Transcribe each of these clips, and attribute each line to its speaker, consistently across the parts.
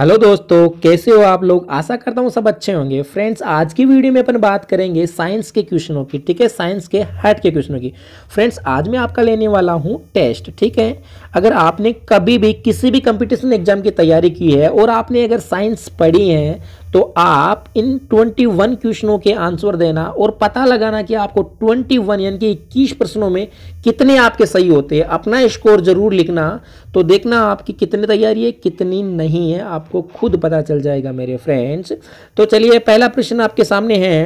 Speaker 1: hello दोस्तों कैसे हो आप लोग आशा करता हूँ सब अच्छे होंगे फ्रेंड्स आज की वीडियो में अपन बात करेंगे साइंस के क्वेश्चनों की ठीक है साइंस के हार्ट के क्वेश्चनों की फ्रेंड्स आज मैं आपका लेने वाला हूँ टेस्ट ठीक है अगर आपने कभी भी किसी भी कंपटीशन एग्जाम की तैयारी की है और आपने अगर साइंस पढ़ी है तो आप इन 21 क्वेश्चनों के आंसर देना और पता लगाना कि आपको 21 यानी कि इक्कीस प्रश्नों में कितने आपके सही होते हैं अपना स्कोर जरूर लिखना तो देखना आपकी कितनी तैयारी है कितनी नहीं है आपको खुद पता चल जाएगा मेरे फ्रेंड्स तो चलिए पहला प्रश्न आपके सामने है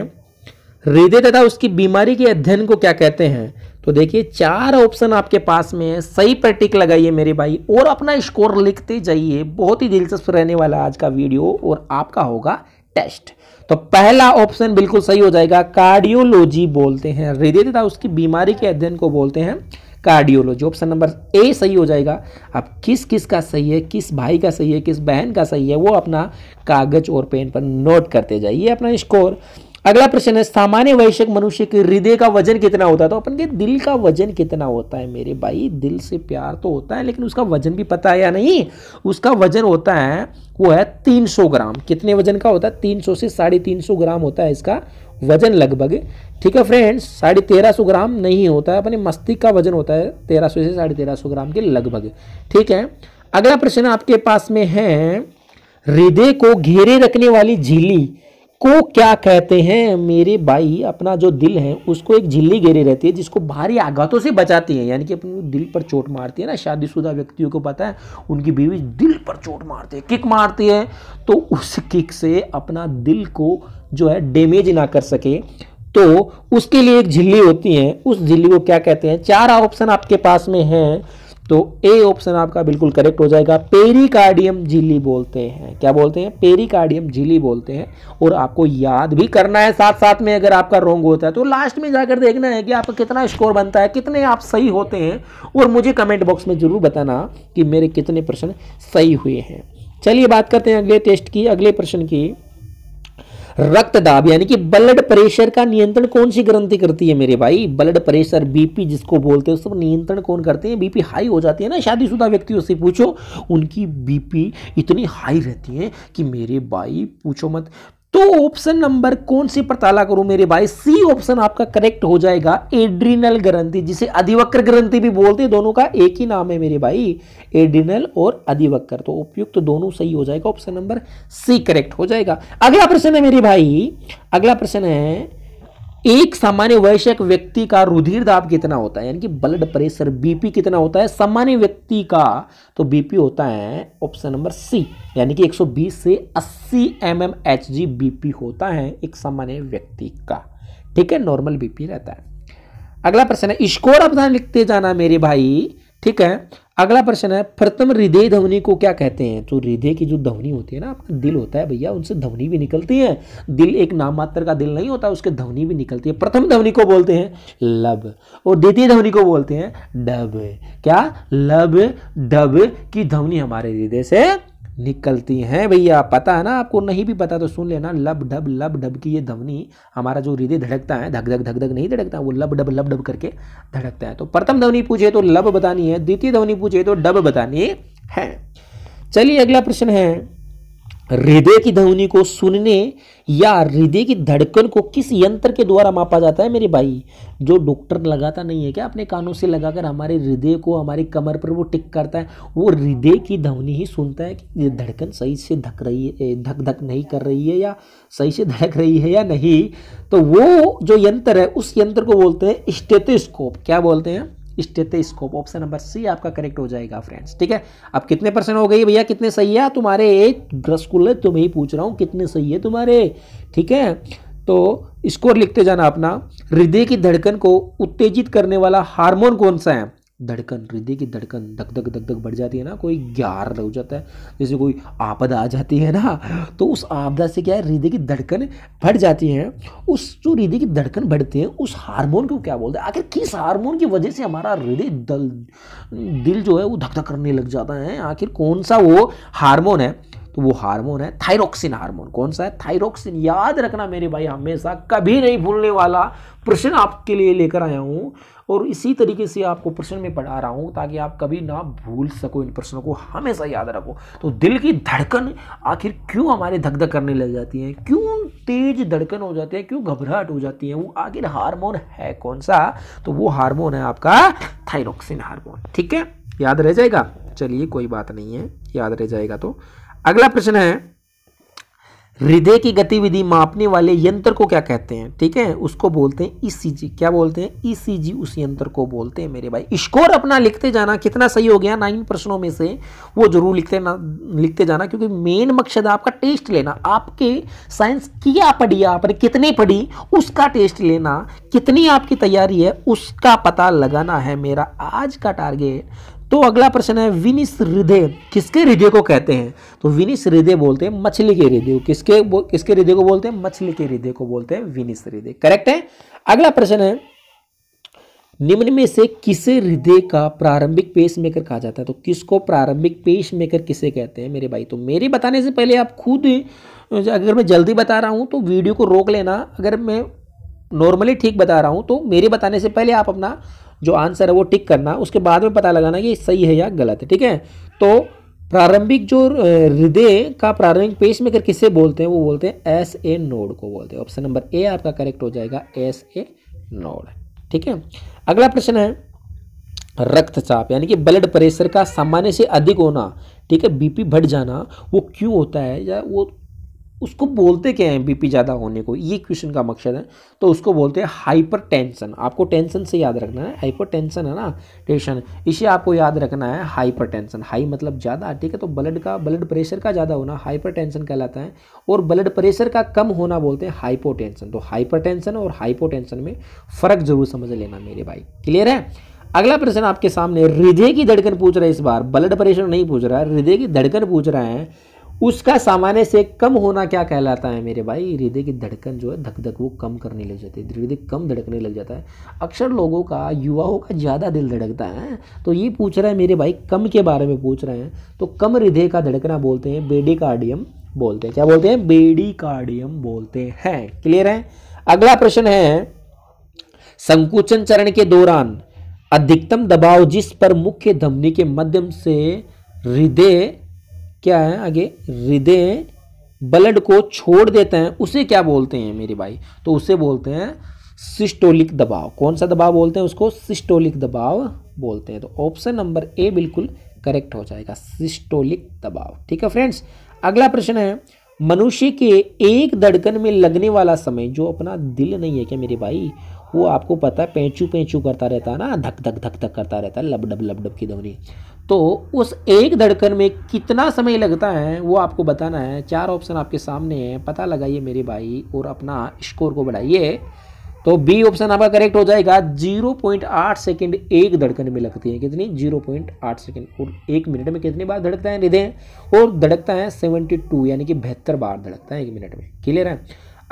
Speaker 1: हृदय तथा उसकी बीमारी के अध्ययन को क्या कहते हैं तो देखिए चार ऑप्शन आपके पास में है सही पर टिक लगाइए मेरे भाई और अपना स्कोर लिखते जाइए बहुत ही दिलचस्प रहने वाला आज का वीडियो और आपका होगा टेस्ट तो पहला ऑप्शन बिल्कुल सही हो जाएगा कार्डियोलॉजी बोलते हैं हृदय तथा उसकी बीमारी के अध्ययन को बोलते हैं कार्डियोलॉजी ऑप्शन नंबर ए सही हो जाएगा अब किस किस का सही है किस भाई का सही है किस बहन का सही है वो अपना कागज और पेन पर नोट करते जाइए अपना स्कोर अगला प्रश्न है सामान्य वैश्यक मनुष्य के हृदय का वजन कितना होता है तो अपन के दिल का वजन कितना होता है मेरे भाई दिल से प्यार तो होता है लेकिन उसका वजन भी पता है या नहीं उसका वजन होता है वो है 300 ग्राम कितने वजन का होता है 300 से साढ़े तीन ग्राम होता है इसका वजन लगभग ठीक है फ्रेंड्स साढ़े तेरह सौ ग्राम नहीं होता है अपने मस्तिष्क का वजन होता है तेरह सौ से साढ़े तेरह सौ ग्राम के लगभग ठीक है अगला प्रश्न आपके पास में है हृदय को घेरे रखने वाली झीली को क्या कहते हैं मेरे भाई अपना जो दिल है उसको एक झिल्ली घेरे रहती है जिसको भारी आघातों से बचाती है यानी कि अपने दिल पर चोट मारती है ना शादीशुदा व्यक्तियों को पता है उनकी बीवी दिल पर चोट मारती है किक मारती है तो उस किक से अपना दिल को जो है डेमेज ना कर सके तो उसके लिए एक झिल्ली होती है उस झिल्ली को क्या कहते हैं चार ऑप्शन आपके पास में हैं तो ए ऑप्शन आपका बिल्कुल करेक्ट हो जाएगा पेरिकार्डियम झिल्ली बोलते हैं क्या बोलते हैं पेरिकार्डियम झिल्ली बोलते हैं और आपको याद भी करना है साथ साथ में अगर आपका रोंग होता है तो लास्ट में जाकर देखना है कि आपका कितना स्कोर बनता है कितने आप सही होते हैं और मुझे कमेंट बॉक्स में ज़रूर बताना कि मेरे कितने प्रश्न सही हुए हैं चलिए बात करते हैं अगले टेस्ट की अगले प्रश्न की रक्त दाब यानी कि ब्लड प्रेशर का नियंत्रण कौन सी ग्रंथि करती है मेरे भाई ब्लड प्रेशर बीपी जिसको बोलते हैं उस पर नियंत्रण कौन करते हैं बीपी हाई हो जाती है ना शादीशुदा व्यक्तियों से पूछो उनकी बीपी इतनी हाई रहती है कि मेरे भाई पूछो मत तो ऑप्शन नंबर कौन सी पर ताला करूं मेरे भाई सी ऑप्शन आपका करेक्ट हो जाएगा एड्रिनल ग्रंथि जिसे अधिवक्र ग्रंथि भी बोलते हैं दोनों का एक ही नाम है मेरे भाई एड्रिनल और अधिवक्र तो उपयुक्त तो दोनों सही हो जाएगा ऑप्शन नंबर सी करेक्ट हो जाएगा अगला प्रश्न है मेरे भाई अगला प्रश्न है एक सामान्य वयस्क व्यक्ति का रुधिर दाब कितना होता है यानी कि ब्लड प्रेशर बीपी कितना होता है सामान्य व्यक्ति का तो बीपी होता है ऑप्शन नंबर सी यानी कि 120 से 80 M M H G BP होता है एक सामान्य व्यक्ति का ठीक है नॉर्मल बीपी रहता है अगला प्रश्न है स्कोर अपना लिखते जाना मेरे भाई ठीक है अगला प्रश्न है प्रथम हृदय ध्वनि को क्या कहते हैं तो हृदय की जो ध्वनि होती है ना आपका दिल होता है भैया उनसे ध्वनि भी निकलती है दिल एक नाम मात्र का दिल नहीं होता उसके ध्वनि भी निकलती है प्रथम ध्वनि को बोलते हैं लब और द्वितीय ध्वनि को बोलते हैं डब क्या लब डब की ध्वनि हमारे हृदय से निकलती हैं भैया पता है ना आपको नहीं भी पता तो सुन लेना लब डब लब डब की ये ध्वनि हमारा जो हृदय धड़कता है धक धक धक धक नहीं धड़कता वो लब डब लब डब करके धड़कता है तो प्रथम ध्वनि पूछे तो लब बतानी है द्वितीय ध्वनि पूछे तो डब बतानी है चलिए अगला प्रश्न है हृदय की ध्वनि को सुनने या हृदय की धड़कन को किस यंत्र के द्वारा मापा जाता है मेरे भाई जो डॉक्टर लगाता नहीं है क्या अपने कानों से लगाकर हमारे हृदय को हमारी कमर पर वो टिक करता है वो हृदय की ध्वनि ही सुनता है कि धड़कन सही से धक रही है धक धक नहीं कर रही है या सही से धड़क रही है या नहीं तो वो जो यंत्र है उस यंत्र को बोलते हैं स्टेथोस्कोप क्या बोलते हैं स्कोप ऑप्शन नंबर सी आपका करेक्ट हो जाएगा फ्रेंड्स ठीक है अब कितने परसेंट हो गई भैया कितने सही है तुम्हारे एक रसगुल्ले तुम्हें ही पूछ रहा हूँ कितने सही है तुम्हारे ठीक है तो स्कोर लिखते जाना अपना हृदय की धड़कन को उत्तेजित करने वाला हार्मोन कौन सा है धड़कन हृदय की धड़कन धक धक धक धक बढ़ जाती है ना कोई ग्यार हो जाता है जैसे कोई आपदा आ जाती है ना तो उस आपदा से क्या है हृदय की धड़कन बढ़ जाती है उस जो हृदय की धड़कन बढ़ती है उस हार्मोन को क्या बोलते हैं आखिर किस हार्मोन की वजह से हमारा हृदय दल दिल जो है वो धक धक करने लग जाता है आखिर कौन सा वो हार्मोन है तो वो हार्मोन है थायरोक्सिन हार्मोन कौन सा है थायरोक्सिन याद रखना मेरे भाई हमेशा कभी नहीं भूलने वाला प्रश्न आपके लिए लेकर आया हूँ और इसी तरीके से आपको प्रश्न में पढ़ा रहा हूँ ताकि आप कभी ना भूल सको इन प्रश्नों को हमेशा याद रखो तो दिल की धड़कन आखिर क्यों हमारे धक धक करने लग जाती है क्यों तेज धड़कन हो जाती है क्यों घबराहट हो जाती है वो आखिर हार्मोन है कौन सा तो वो हार्मोन है आपका थाइरोक्सिन हार्मोन ठीक है याद रह जाएगा चलिए कोई बात नहीं है याद रह जाएगा तो अगला प्रश्न है हृदय की गतिविधि मापने वाले यंत्र को क्या कहते हैं ठीक है उसको बोलते हैं ईसीजी e क्या बोलते हैं ईसीजी e उस यंत्र को बोलते हैं मेरे भाई स्कोर अपना लिखते जाना कितना सही हो गया नाइन प्रश्नों में से वो जरूर लिखते ना लिखते जाना क्योंकि मेन मकसद आपका टेस्ट लेना आपके साइंस किया पढ़ी आपने कितनी पढ़ी उसका टेस्ट लेना कितनी आपकी तैयारी है उसका पता लगाना है मेरा आज का टारगेट तो अगला प्रश्न है विनिस हृदय किसके हृदय को कहते हैं तो विनिस हृदय बोलते हैं मछली के हृदय किसके किसके हृदय को बोलते हैं मछली के हृदय को बोलते हैं विनिस हृदय करेक्ट है अगला प्रश्न है निम्न में से किसे हृदय का प्रारंभिक पेस मेकर कहा जाता है तो किसको प्रारंभिक पेस मेकर किसे कहते हैं मेरे भाई तो मेरे बताने से पहले आप खुद अगर मैं जल्दी बता रहा हूँ तो वीडियो को रोक लेना अगर मैं नॉर्मली ठीक बता रहा हूँ तो मेरे बताने से पहले आप अपना जो आंसर है वो टिक करना उसके बाद में पता लगाना कि सही है या गलत है ठीक है तो प्रारंभिक जो हृदय का प्रारंभिक पेश मेकर किसे बोलते हैं वो बोलते हैं एस ए नोड को बोलते हैं ऑप्शन नंबर ए आपका करेक्ट हो जाएगा एस ए नोड ठीक है अगला प्रश्न है रक्तचाप यानी कि ब्लड प्रेशर का सामान्य से अधिक होना ठीक है बीपी बढ़ जाना वो क्यों होता है या वो उसको बोलते क्या हैं बीपी ज़्यादा होने को ये क्वेश्चन का मकसद है तो उसको बोलते हैं हाइपर टेंशन आपको टेंशन से याद रखना है हाइपर टेंशन है ना टेंशन इसे आपको याद रखना है हाइपर टेंशन हाई मतलब ज़्यादा ठीक है तो ब्लड का ब्लड प्रेशर का ज़्यादा होना हाइपर टेंशन कहलाता है और ब्लड प्रेशर का कम होना बोलते हैं हाइपो तो हाइपर और हाइपो में फ़र्क जरूर समझ लेना मेरे भाई क्लियर है अगला प्रश्न आपके सामने हृदय की धड़कन पूछ रहा है इस बार ब्लड प्रेशर नहीं पूछ रहा है हृदय की धड़कन पूछ रहा है उसका सामान्य से कम होना क्या कहलाता है मेरे भाई हृदय की धड़कन जो है धक धक वो कम करने लग जाती है हृदय कम धड़कने लग जाता है अक्सर लोगों का युवाओं का ज़्यादा दिल धड़कता है तो ये पूछ रहा है मेरे भाई कम के बारे में पूछ रहे हैं तो कम हृदय का धड़कना बोलते हैं बेडिकार्डियम बोलते हैं क्या बोलते हैं बेडी कार्डियम बोलते हैं क्लियर है अगला प्रश्न है संकुचन चरण के दौरान अधिकतम दबाव जिस पर मुख्य धमनी के माध्यम से हृदय क्या है आगे हृदय ब्लड को छोड़ देते हैं उसे क्या बोलते हैं मेरे भाई तो उसे बोलते हैं सिस्टोलिक दबाव कौन सा दबाव बोलते हैं उसको सिस्टोलिक दबाव बोलते हैं तो ऑप्शन नंबर ए बिल्कुल करेक्ट हो जाएगा सिस्टोलिक दबाव ठीक है फ्रेंड्स अगला प्रश्न है मनुष्य के एक धड़कन में लगने वाला समय जो अपना दिल नहीं है क्या मेरे भाई वो आपको पता है पेंचू पेंचू करता रहता है ना धक धक धक धक करता रहता है लबडब लबडब की धोनी तो उस एक धड़कन में कितना समय लगता है वो आपको बताना है चार ऑप्शन आपके सामने हैं पता लगाइए मेरे भाई और अपना स्कोर को बढ़ाइए तो बी ऑप्शन आपका करेक्ट हो जाएगा 0.8 सेकंड एक धड़कन में लगती है कितनी 0.8 सेकंड और एक मिनट में कितनी बार धड़कता है हृदय और धड़कता है 72 यानी कि बेहतर बार धड़कता है एक मिनट में क्लियर है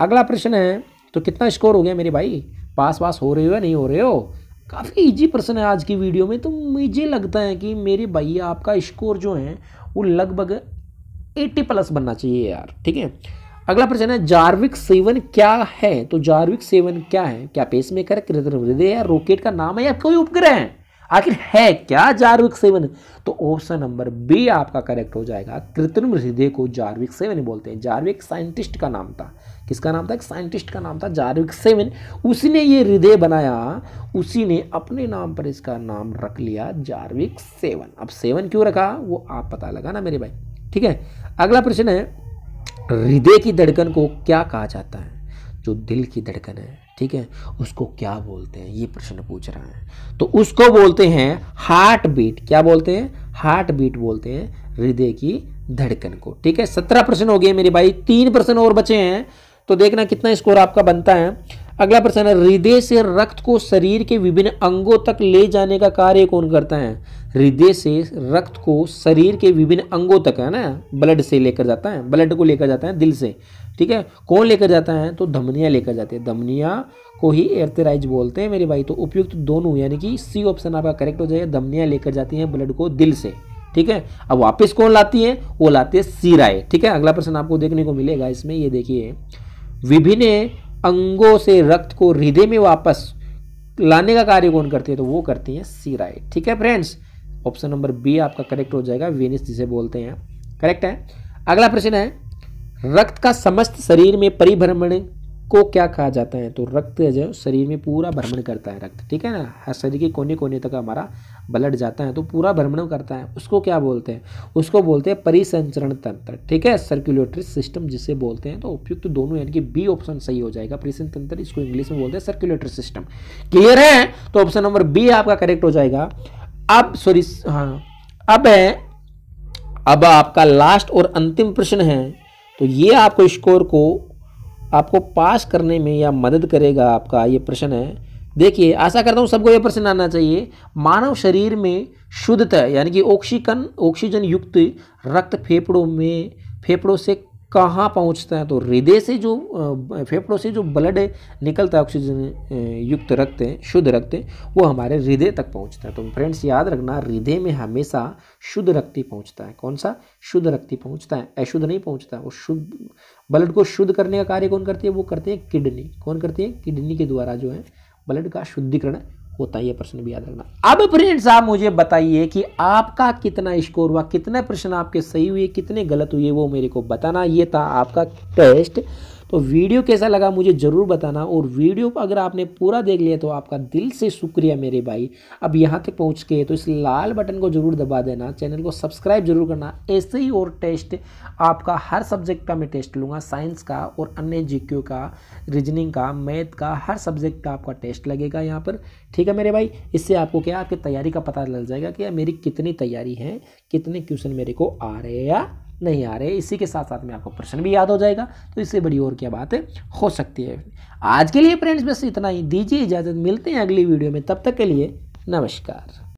Speaker 1: अगला प्रश्न है तो कितना स्कोर हो गया मेरे भाई पास पास हो रहे हो या नहीं हो रहे हो काफ़ी इजी प्रश्न है आज की वीडियो में तो मुझे लगता है कि मेरे भैया आपका स्कोर जो है वो लगभग 80 प्लस बनना चाहिए यार ठीक है अगला प्रश्न है जार्विक सेवन क्या है तो जार्विक सेवन क्या है क्या पेस मेकर हृदय या रॉकेट का नाम है या कोई उपग्रह है आखिर है क्या जार्विक सेवन तो ऑप्शन नंबर बी आपका करेक्ट हो जाएगा कृत्रिम हृदय को जार्विक सेवन बोलते हैं जार्विक साइंटिस्ट का नाम था किसका नाम था एक साइंटिस्ट का नाम था जारविक सेवन उसने ये हृदय बनाया उसी ने अपने नाम पर इसका नाम रख लिया जारविक सेवन अब सेवन क्यों रखा वो आप पता लगा ना मेरे भाई ठीक है अगला प्रश्न है हृदय की धड़कन को क्या कहा जाता है जो दिल की धड़कन है ठीक है उसको क्या बोलते हैं ये प्रश्न पूछ रहा है तो उसको बोलते हैं हार्ट बीट क्या बोलते हैं हार्ट बीट बोलते हैं हृदय की धड़कन को ठीक है सत्रह प्रश्न हो गए मेरे भाई तीन प्रश्न और बचे हैं तो देखना कितना स्कोर आपका बनता है अगला प्रश्न है हृदय से रक्त को शरीर के विभिन्न अंगों तक ले जाने का कार्य कौन करता है हृदय से रक्त को शरीर के विभिन्न अंगों तक है ना ब्लड से लेकर जाता है ब्लड को लेकर जाता है दिल से ठीक है कौन लेकर जाता है तो धमनिया लेकर जाते हैं धमनिया को ही एर्थेराइज बोलते हैं मेरे भाई तो उपयुक्त दोनों यानी कि सी ऑप्शन आपका करेक्ट हो जाएगा धमनिया लेकर जाती है ब्लड को दिल से ठीक है अब वापस कौन लाती है वो लाती है सीराए ठीक है अगला प्रश्न आपको देखने को मिलेगा इसमें ये देखिए विभिन्न अंगों से रक्त को हृदय में वापस लाने का कार्य कौन करती है तो वो करती है सीराई ठीक है फ्रेंड्स ऑप्शन नंबर बी आपका करेक्ट हो जाएगा वेनिस जिसे बोलते हैं करेक्ट है अगला प्रश्न है रक्त का समस्त शरीर में परिभ्रमण को क्या कहा जाता है तो रक्त जो शरीर में पूरा भ्रमण करता है रक्त ठीक है ना हर शरीर के कोने कोने तक हमारा ब्लड जाता है तो पूरा भ्रमण करता है उसको क्या बोलते हैं उसको बोलते हैं परिसंचरण तंत्र ठीक है सर्कुलेटरी सिस्टम जिसे बोलते हैं तो उपयुक्त तो दोनों यानी कि बी ऑप्शन सही हो जाएगा परिसन तंत्र इसको इंग्लिश में बोलते हैं सर्कुलेटरी सिस्टम क्लियर है तो ऑप्शन नंबर बी आपका करेक्ट हो जाएगा अब सॉरी हाँ अब है अब आपका लास्ट और अंतिम प्रश्न है तो ये आपको स्कोर को आपको पास करने में या मदद करेगा आपका ये प्रश्न है देखिए आशा करता हूँ सबको ये प्रश्न आना चाहिए मानव शरीर में शुद्धता यानी कि ऑक्सीकन ऑक्सीजन युक्त रक्त फेफड़ों में फेफड़ों से कहाँ पहुँचता है तो हृदय से जो फेफड़ों से जो ब्लड निकलता है ऑक्सीजन युक्त रक्त शुद्ध रक्त वो हमारे हृदय तक पहुँचता है तो फ्रेंड्स याद रखना हृदय में हमेशा शुद्ध रक्ति पहुँचता है कौन सा शुद्ध रक्ति पहुँचता है अशुद्ध नहीं पहुँचता वो शुद्ध ब्लड को शुद्ध करने का कार्य कौन करती है वो करते हैं किडनी कौन करती है किडनी के द्वारा जो है ब्लड का शुद्धिकरण होता है ये प्रश्न भी याद रखना अब फ्रेंड्स साहब मुझे बताइए कि आपका कितना स्कोर हुआ कितने प्रश्न आपके सही हुए कितने गलत हुए वो मेरे को बताना ये था आपका टेस्ट तो वीडियो कैसा लगा मुझे ज़रूर बताना और वीडियो अगर आपने पूरा देख लिया तो आपका दिल से शुक्रिया मेरे भाई अब यहाँ तक पहुँच के तो इस लाल बटन को ज़रूर दबा देना चैनल को सब्सक्राइब जरूर करना ऐसे ही और टेस्ट आपका हर सब्जेक्ट का मैं टेस्ट लूँगा साइंस का और अन्य जी का रीजनिंग का मैथ का हर सब्जेक्ट का आपका टेस्ट लगेगा यहाँ पर ठीक है मेरे भाई इससे आपको क्या आपकी तैयारी का पता लग जाएगा कि मेरी कितनी तैयारी है कितने क्वेश्चन मेरे को आ रहे हैं नहीं आ रहे इसी के साथ साथ में आपको प्रश्न भी याद हो जाएगा तो इससे बड़ी और क्या बात हो सकती है आज के लिए फ्रेंड्स बस इतना ही दीजिए इजाज़त मिलते हैं अगली वीडियो में तब तक के लिए नमस्कार